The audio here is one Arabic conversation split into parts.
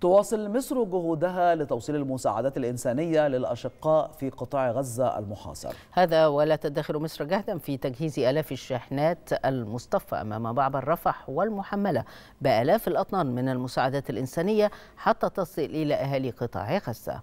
تواصل مصر جهودها لتوصيل المساعدات الإنسانية للأشقاء في قطاع غزة المحاصر هذا ولا تدخر مصر جهدا في تجهيز ألاف الشاحنات المصطفى أمام معبر رفح والمحملة بألاف الأطنان من المساعدات الإنسانية حتى تصل إلى أهالي قطاع غزة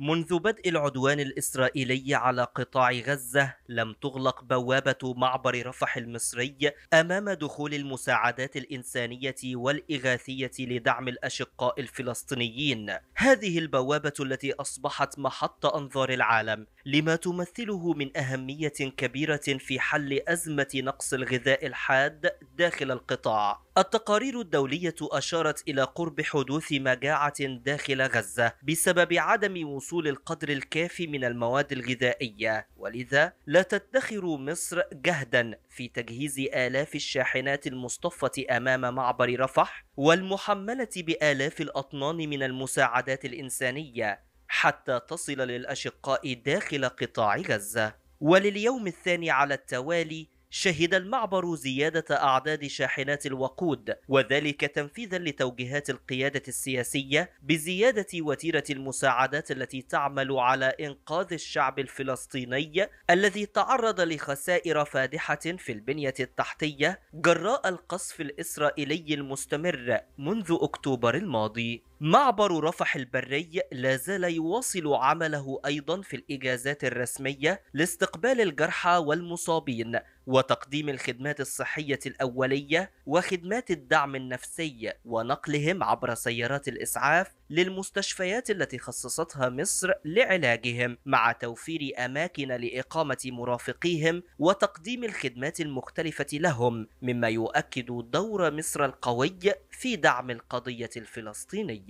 منذ بدء العدوان الإسرائيلي على قطاع غزة لم تغلق بوابة معبر رفح المصري أمام دخول المساعدات الإنسانية والإغاثية لدعم الأشقاء الفلسطينيين هذه البوابة التي أصبحت محط أنظار العالم لما تمثله من أهمية كبيرة في حل أزمة نقص الغذاء الحاد داخل القطاع. التقارير الدولية أشارت إلى قرب حدوث مجاعة داخل غزة بسبب عدم وصول القدر الكافي من المواد الغذائية، ولذا لا تدخر مصر جهدا في تجهيز آلاف الشاحنات المصطفة أمام معبر رفح والمحملة بآلاف الأطنان من المساعدات الإنسانية حتى تصل للأشقاء داخل قطاع غزة ولليوم الثاني على التوالي شهد المعبر زيادة أعداد شاحنات الوقود وذلك تنفيذا لتوجيهات القيادة السياسية بزيادة وتيرة المساعدات التي تعمل على إنقاذ الشعب الفلسطيني الذي تعرض لخسائر فادحة في البنية التحتية جراء القصف الإسرائيلي المستمر منذ أكتوبر الماضي معبر رفح البري لا زال يواصل عمله أيضا في الإجازات الرسمية لاستقبال الجرحى والمصابين وتقديم الخدمات الصحية الأولية وخدمات الدعم النفسي ونقلهم عبر سيارات الإسعاف للمستشفيات التي خصصتها مصر لعلاجهم مع توفير أماكن لإقامة مرافقيهم وتقديم الخدمات المختلفة لهم مما يؤكد دور مصر القوي في دعم القضية الفلسطينية